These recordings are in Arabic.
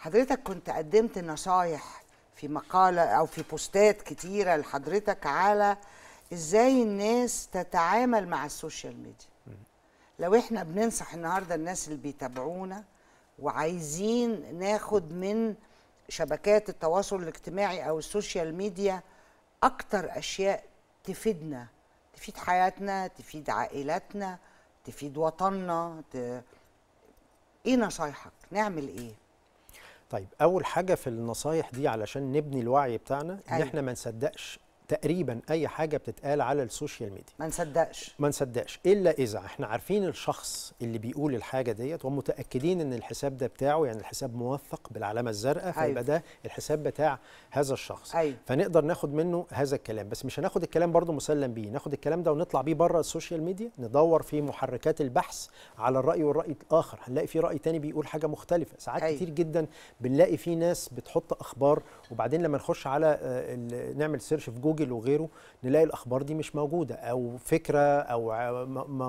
حضرتك كنت قدمت نصايح في مقالة أو في بوستات كتيرة لحضرتك على إزاي الناس تتعامل مع السوشيال ميديا لو إحنا بننصح النهاردة الناس اللي بيتابعونا وعايزين ناخد من شبكات التواصل الاجتماعي أو السوشيال ميديا أكتر أشياء تفيدنا تفيد حياتنا تفيد عائلاتنا تفيد وطننا ت... ايه نصايحك نعمل ايه طيب اول حاجه في النصايح دي علشان نبني الوعي بتاعنا ان أيوة. احنا ما نصدقش تقريبا اي حاجه بتتقال على السوشيال ميديا ما نصدقش ما نصدقش الا اذا احنا عارفين الشخص اللي بيقول الحاجه ديت ومتاكدين ان الحساب ده بتاعه يعني الحساب موثق بالعلامه الزرقاء أيوه. فيبقى أيوه. ده الحساب بتاع هذا الشخص أيوه. فنقدر ناخد منه هذا الكلام بس مش هناخد الكلام برضه مسلم بيه ناخد الكلام ده ونطلع بيه بره السوشيال ميديا ندور في محركات البحث على الراي والراي الاخر هنلاقي في راي تاني بيقول حاجه مختلفه ساعات أيوه. كتير جدا بنلاقي في ناس بتحط اخبار وبعدين لما نخش على آه، نعمل سيرش في جوجل جوجل وغيره نلاقي الاخبار دي مش موجوده او فكره او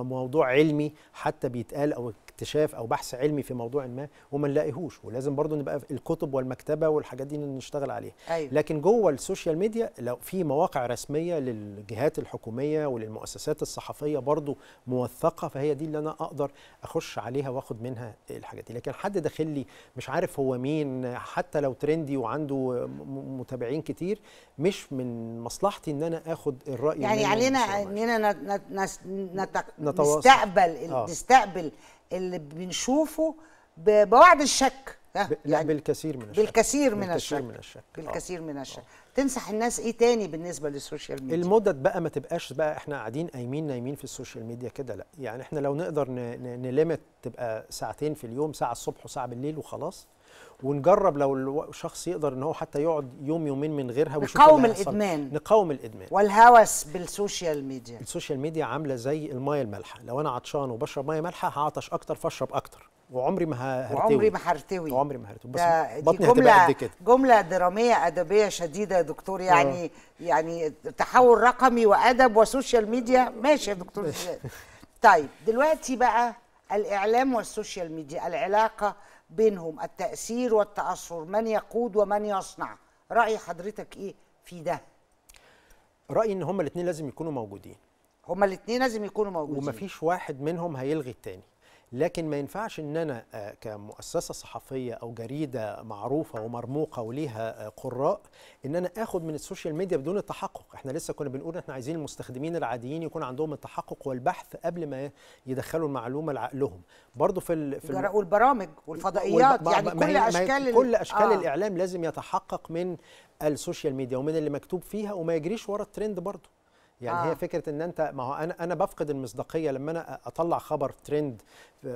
موضوع علمي حتى بيتقال او اكتشاف او بحث علمي في موضوع ما وما نلاقيهوش ولازم برضو نبقى الكتب والمكتبه والحاجات دي نشتغل عليها أيوة. لكن جوه السوشيال ميديا لو في مواقع رسميه للجهات الحكوميه وللمؤسسات الصحفيه برضو موثقه فهي دي اللي انا اقدر اخش عليها واخد منها الحاجات دي لكن حد داخل لي مش عارف هو مين حتى لو ترندي وعنده متابعين كتير مش من مصلحتي ان انا اخد الراي يعني علينا اننا نستقبل آه. نستقبل اللي بنشوفه ببعد الشك لا يعني بالكثير من الشك بالكثير من الشك آه. بالكثير من الشك, بالكثير آه. من الشك. تنصح الناس ايه تاني بالنسبه للسوشيال ميديا المدد بقى ما تبقاش بقى احنا قاعدين قايمين نايمين في السوشيال ميديا كده لا يعني احنا لو نقدر نلمت تبقى ساعتين في اليوم ساعه الصبح وساعه بالليل وخلاص ونجرب لو الشخص يقدر ان هو حتى يقعد يوم يومين من غيرها ويشوف نقاوم الادمان نقاوم الادمان والهوس بالسوشيال ميديا السوشيال ميديا عامله زي المايه المالحه لو انا عطشان وبشرب ميه مالحه هعطش اكتر فاشرب اكتر وعمري ما هرتوي وعمري ما هرتوي وعمري ما هرتوي بس بطني جملة قد كده جملة درامية أدبية شديدة يا دكتور يعني أوه. يعني تحول رقمي وأدب وسوشيال ميديا ماشي يا دكتور طيب دلوقتي بقى الإعلام والسوشيال ميديا العلاقة بينهم التأثير والتأثر من يقود ومن يصنع رأي حضرتك إيه في ده؟ رأيي إن هما الاتنين لازم يكونوا موجودين هما الاتنين لازم يكونوا موجودين ومفيش واحد منهم هيلغي التاني لكن ما ينفعش ان انا آه، كمؤسسه صحفيه او جريده معروفه ومرموقه وليها آه، قراء ان انا اخد من السوشيال ميديا بدون التحقق احنا لسه كنا بنقول احنا عايزين المستخدمين العاديين يكون عندهم التحقق والبحث قبل ما يدخلوا المعلومه لعقلهم برضه في ال... في الم... والبرامج والفضائيات والب... يعني كل ما... اشكال كل اشكال آه. الاعلام لازم يتحقق من السوشيال ميديا ومن اللي مكتوب فيها وما يجريش ورا الترند برضه يعني آه. هي فكره ان انت ما هو انا انا بفقد المصداقيه لما انا اطلع خبر ترند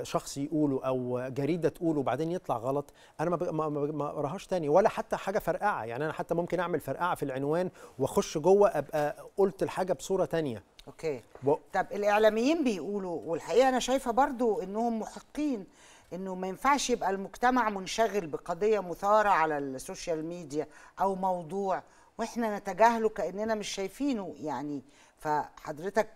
شخص يقوله او جريده تقوله وبعدين يطلع غلط انا ما ما, اقراهاش تاني ولا حتى حاجه فرقعه يعني انا حتى ممكن اعمل فرقعه في العنوان واخش جوه ابقى قلت الحاجه بصوره تانية اوكي و... طب الاعلاميين بيقولوا والحقيقه انا شايفه برضو انهم محقين انه ما ينفعش يبقى المجتمع منشغل بقضيه مثاره على السوشيال ميديا او موضوع واحنا نتجاهله كاننا مش شايفينه يعني فحضرتك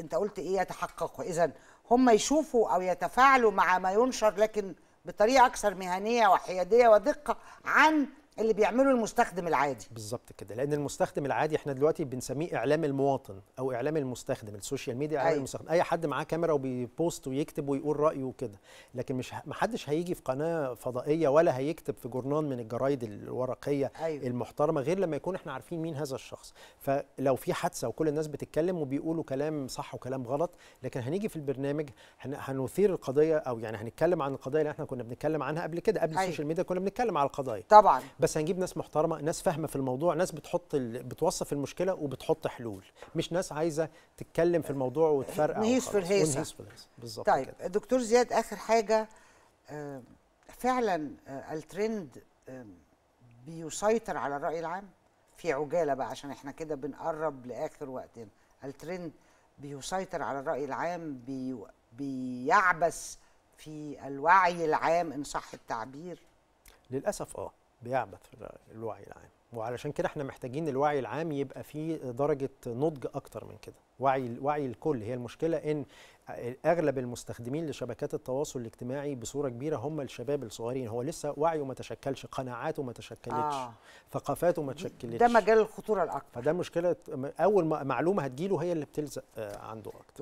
انت قلت ايه يتحقق اذا هم يشوفوا او يتفاعلوا مع ما ينشر لكن بطريقه اكثر مهنيه وحياديه ودقه عن اللي بيعمله المستخدم العادي بالظبط كده لان المستخدم العادي احنا دلوقتي بنسميه اعلام المواطن او اعلام المستخدم السوشيال ميديا اعلام أيوة. المستخدم اي حد معاه كاميرا وبيبوست ويكتب ويقول رايه وكده لكن مش ما حدش هيجي في قناه فضائيه ولا هيكتب في جورنال من الجرايد الورقيه أيوة. المحترمه غير لما يكون احنا عارفين مين هذا الشخص فلو في حادثه وكل الناس بتتكلم وبيقولوا كلام صح وكلام غلط لكن هنيجي في البرنامج هنثير القضيه او يعني هنتكلم عن القضايا اللي احنا كنا بنتكلم عنها قبل كده قبل أيوة. السوشيال ميديا كنا بنتكلم على القضايا طبعا بس هنجيب ناس محترمه ناس فاهمه في الموضوع ناس بتحط ال... بتوصف المشكله وبتحط حلول مش ناس عايزه تتكلم في الموضوع وتفرقع نهيس في الهيسه نهيس في الهيسه بالظبط طيب كده. دكتور زياد اخر حاجه آه، فعلا آه، الترند بيسيطر على الراي العام في عجاله بقى عشان احنا كده بنقرب لاخر وقتنا الترند بيسيطر على الراي العام بي... بيعبث في الوعي العام ان صح التعبير للاسف اه بيعبث في الوعي العام وعلشان كده احنا محتاجين الوعي العام يبقى فيه درجه نضج اكتر من كده وعي وعي الكل هي المشكله ان اغلب المستخدمين لشبكات التواصل الاجتماعي بصوره كبيره هم الشباب الصغيرين هو لسه وعيه ما تشكلش قناعاته ما تشكلتش آه. ثقافاته ما تشكلتش ده مجال الخطوره الاكبر فده مشكله اول معلومه هتجيله هي اللي بتلزق آه، عنده اكتر